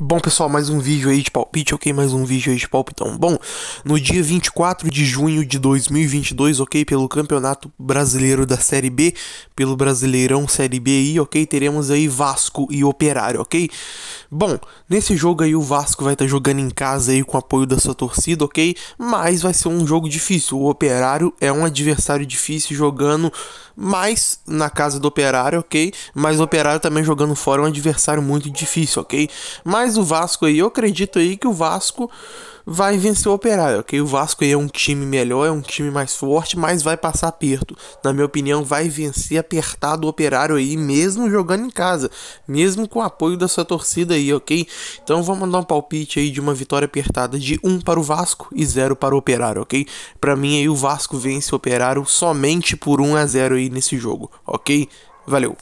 Bom, pessoal, mais um vídeo aí de palpite, ok? Mais um vídeo aí de palpitão. Bom, no dia 24 de junho de 2022, ok? Pelo Campeonato Brasileiro da Série B, pelo Brasileirão Série B aí, ok? Teremos aí Vasco e Operário, ok? Bom, nesse jogo aí o Vasco vai estar tá jogando em casa aí com apoio da sua torcida, ok? Mas vai ser um jogo difícil. O Operário é um adversário difícil jogando mais na casa do Operário, ok? Mas o Operário também jogando fora é um adversário muito difícil, ok? Mas mais o Vasco aí, eu acredito aí que o Vasco vai vencer o Operário, ok? O Vasco aí é um time melhor, é um time mais forte, mas vai passar perto. Na minha opinião, vai vencer apertado o Operário aí, mesmo jogando em casa, mesmo com o apoio da sua torcida aí, ok? Então vamos mandar um palpite aí de uma vitória apertada de 1 um para o Vasco e 0 para o Operário, ok? Para mim aí o Vasco vence o Operário somente por 1 a 0 aí nesse jogo, ok? Valeu.